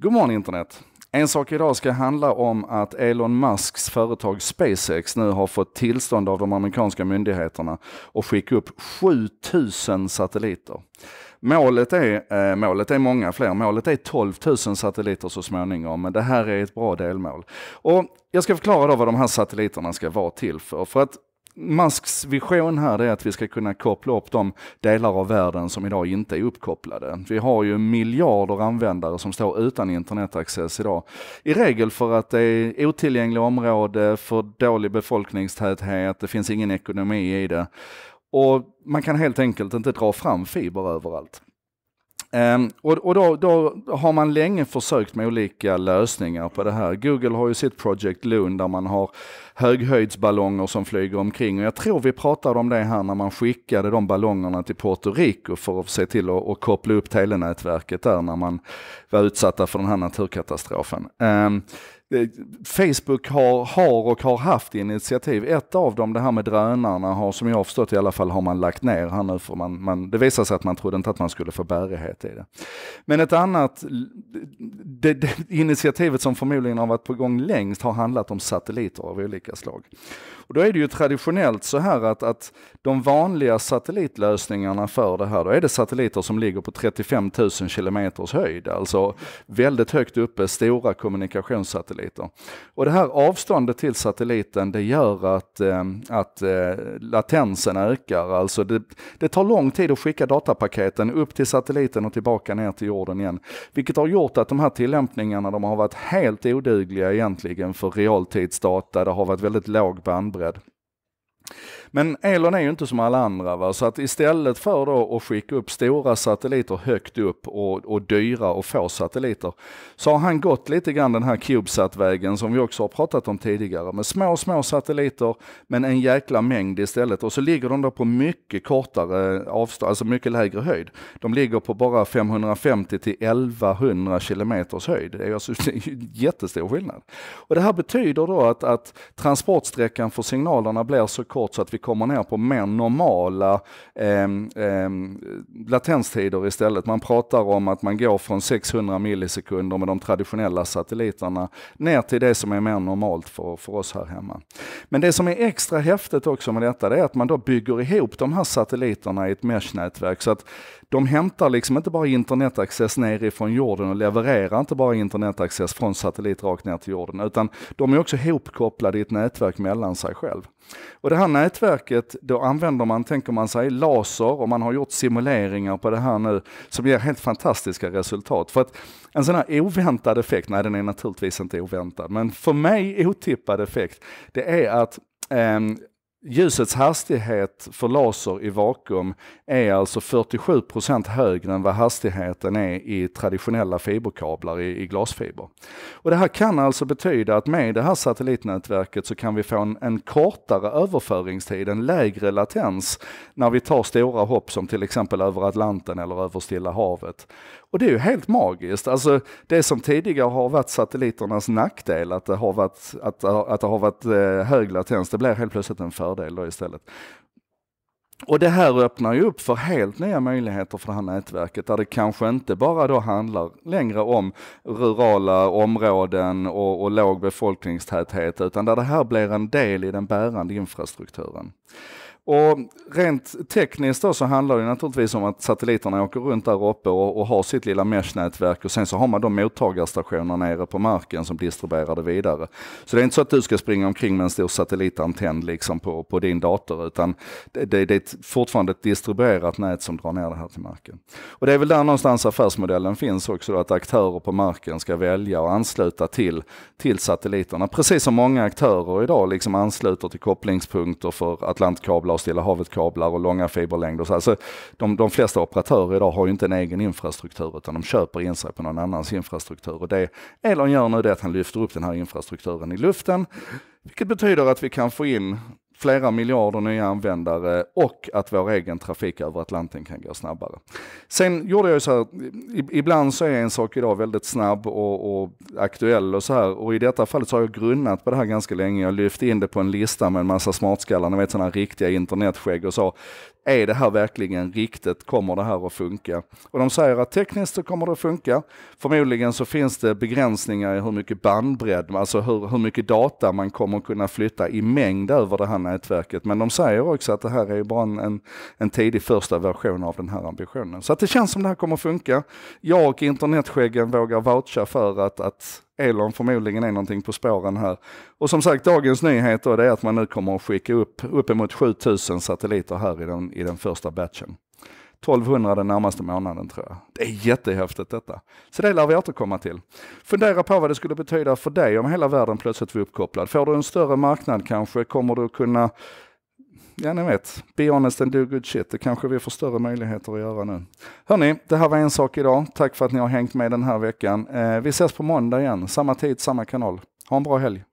God morgon internet! En sak idag ska handla om att Elon Musks företag SpaceX nu har fått tillstånd av de amerikanska myndigheterna att skicka upp 7000 satelliter. Målet är, eh, målet är många fler, målet är 12 000 satelliter så småningom, men det här är ett bra delmål. Och jag ska förklara då vad de här satelliterna ska vara till för. För att Musks vision här är att vi ska kunna koppla upp de delar av världen som idag inte är uppkopplade. Vi har ju miljarder användare som står utan internetaccess idag. I regel för att det är otillgängliga områden, för dålig befolkningstäthet, det finns ingen ekonomi i det. Och man kan helt enkelt inte dra fram fiber överallt. Um, och, och då, då, har man länge försökt med olika lösningar på det här. Google har ju sitt Project Loon där man har höghöjdsballonger som flyger omkring. Och jag tror vi pratade om det här när man skickade de ballongerna till Puerto Rico för att se till att, att koppla upp telenätverket där när man var utsatta för den här naturkatastrofen. Um, Facebook har, har och har haft initiativ. Ett av dem, det här med drönarna, har som jag har förstått i alla fall, har man lagt ner här nu för man, man, det visade sig att man trodde inte att man skulle få bärighet i det. Men ett annat det, det, initiativet som förmodligen har varit på gång längst har handlat om satelliter av olika slag. Och då är det ju traditionellt så här att, att de vanliga satellitlösningarna för det här, då är det satelliter som ligger på 35 000 kilometers höjd, alltså väldigt högt uppe, stora kommunikationssatelliter. Och det här avståndet till satelliten, det gör att, eh, att eh, latensen ökar, alltså det, det tar lång tid att skicka datapaketen upp till satelliten och tillbaka ner till jorden igen, vilket har gjort att de här till tillämpningarna de har varit helt odugliga egentligen för realtidsdata. Det har varit väldigt låg bandbredd. Men Elon är ju inte som alla andra, va? så att istället för då att skicka upp stora satelliter högt upp och, och dyra och få satelliter, så har han gått lite grann den här CubeSat-vägen som vi också har pratat om tidigare, med små, små satelliter, men en jäkla mängd istället. Och så ligger de då på mycket kortare avstånd, alltså mycket lägre höjd. De ligger på bara 550 till 1100 kilometers höjd. Det är alltså jättestor skillnad. Och det här betyder då att, att transportsträckan för signalerna blir så kort så att vi vi kommer ner på mer normala eh, eh, latenstider istället. Man pratar om att man går från 600 millisekunder med de traditionella satelliterna ner till det som är mer normalt för, för oss här hemma. Men det som är extra häftigt också med detta, det är att man då bygger ihop de här satelliterna i ett mesh-nätverk. Så att de hämtar liksom inte bara internetaccess nerifrån jorden och levererar inte bara internetaccess från satellit rakt ner till jorden, utan de är också hopkopplade i ett nätverk mellan sig själv. Och det här nätverket, då använder man, tänker man sig, laser och man har gjort simuleringar på det här nu som ger helt fantastiska resultat. För att en sån här oväntad effekt, nej den är naturligtvis inte oväntad, men för mig otippad effekt, det är att eh, Ljusets hastighet för laser i vakuum är alltså 47 högre än vad hastigheten är i traditionella fiberkablar i, i, glasfiber. Och det här kan alltså betyda att med det här satellitnätverket så kan vi få en, en kortare överföringstid, en lägre latens när vi tar stora hopp som till exempel över Atlanten eller över Stilla havet. Och det är ju helt magiskt. Alltså det som tidigare har varit satelliternas nackdel, att det har varit, att, att det har varit eh, hög latens, det blir helt plötsligt en fördel fördel då istället. Och det här öppnar ju upp för helt nya möjligheter för det här nätverket där det kanske inte bara då handlar längre om rurala områden och, och låg befolkningstäthet utan där det här blir en del i den bärande infrastrukturen. Och rent tekniskt då så handlar det naturligtvis om att satelliterna åker runt där uppe och, och har sitt lilla mesh-nätverk och sen så har man de mottagarstationer nere på marken som distribuerar det vidare. Så det är inte så att du ska springa omkring med en stor satellitantenn liksom på, på din dator utan det, det, det är fortfarande ett distribuerat nät som drar ner det här till marken. Och det är väl där någonstans affärsmodellen finns också då, att aktörer på marken ska välja och ansluta till, till satelliterna. Precis som många aktörer idag liksom ansluter till kopplingspunkter för atlantkablar Stilla havet-kablar och långa fiberlängder. Så alltså, de, de flesta operatörer idag har ju inte en egen infrastruktur utan de köper in sig på någon annans infrastruktur. Och det Elon gör nu är att han lyfter upp den här infrastrukturen i luften, vilket betyder att vi kan få in flera miljarder nya användare och att vår egen trafik över Atlanten kan gå snabbare. Sen gjorde jag ju så här, ibland så är en sak idag väldigt snabb och, och aktuell och så här och i detta fallet så har jag grunnat på det här ganska länge. Jag lyfte in det på en lista med en massa smartskallar, ni vet sådana riktiga internetskägg och så är det här verkligen riktigt? Kommer det här att funka? Och de säger att tekniskt så kommer det att funka. Förmodligen så finns det begränsningar i hur mycket bandbredd, alltså hur, hur mycket data man kommer kunna flytta i mängd över det här nätverket. Men de säger också att det här är bara en, en, en tidig första version av den här ambitionen. Så att det känns som det här kommer att funka. Jag och internetskäggen vågar voucha för att, att Elon förmodligen är någonting på spåren här. Och som sagt, dagens nyhet då, det är att man nu kommer att skicka upp uppemot 7000 satelliter här i den, i den första batchen. 1200 den närmaste månaden tror jag. Det är jättehäftigt detta. Så det lär vi återkomma till. Fundera på vad det skulle betyda för dig om hela världen plötsligt var uppkopplad. Får du en större marknad kanske? Kommer du kunna ja ni vet, be honest and do good shit. Det kanske vi får större möjligheter att göra nu. Hörni, det här var en sak idag. Tack för att ni har hängt med den här veckan. Eh, vi ses på måndag igen, samma tid, samma kanal. Ha en bra helg.